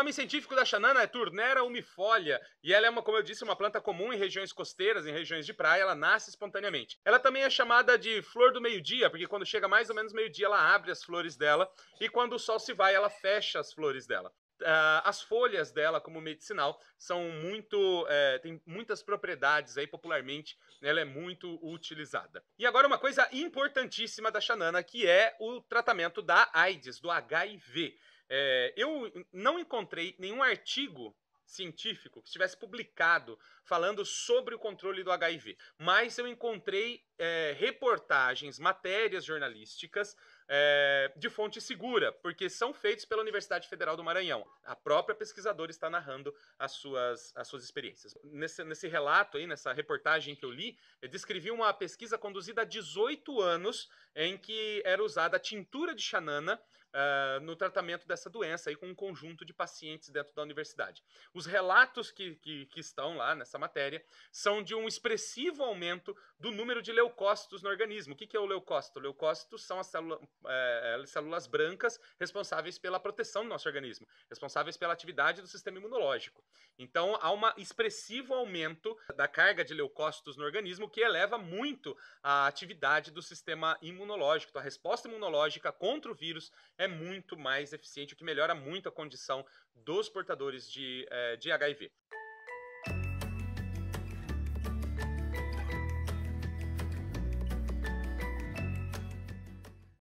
nome científico da chanana é Turnera umifolia e ela é uma, como eu disse, uma planta comum em regiões costeiras, em regiões de praia, ela nasce espontaneamente. Ela também é chamada de flor do meio-dia, porque quando chega mais ou menos meio-dia ela abre as flores dela e quando o sol se vai ela fecha as flores dela. Uh, as folhas dela como medicinal são muito é, tem muitas propriedades aí popularmente né, ela é muito utilizada e agora uma coisa importantíssima da Xanana que é o tratamento da AIDS do HIV é, eu não encontrei nenhum artigo científico que estivesse publicado falando sobre o controle do HIV, mas eu encontrei é, reportagens, matérias jornalísticas é, de fonte segura, porque são feitos pela Universidade Federal do Maranhão. A própria pesquisadora está narrando as suas, as suas experiências. Nesse, nesse relato aí, nessa reportagem que eu li, eu descrevi uma pesquisa conduzida há 18 anos em que era usada a tintura de xanana uh, no tratamento dessa doença aí, com um conjunto de pacientes dentro da universidade. Os relatos que, que, que estão lá nessa matéria são de um expressivo aumento do número de leucócitos no organismo. O que, que é o leucócito? Leucócitos são as célula, é, células brancas responsáveis pela proteção do nosso organismo, responsáveis pela atividade do sistema imunológico. Então, há um expressivo aumento da carga de leucócitos no organismo, que eleva muito a atividade do sistema imunológico. a resposta imunológica contra o vírus é muito mais eficiente, o que melhora muito a condição dos portadores de, é, de HIV.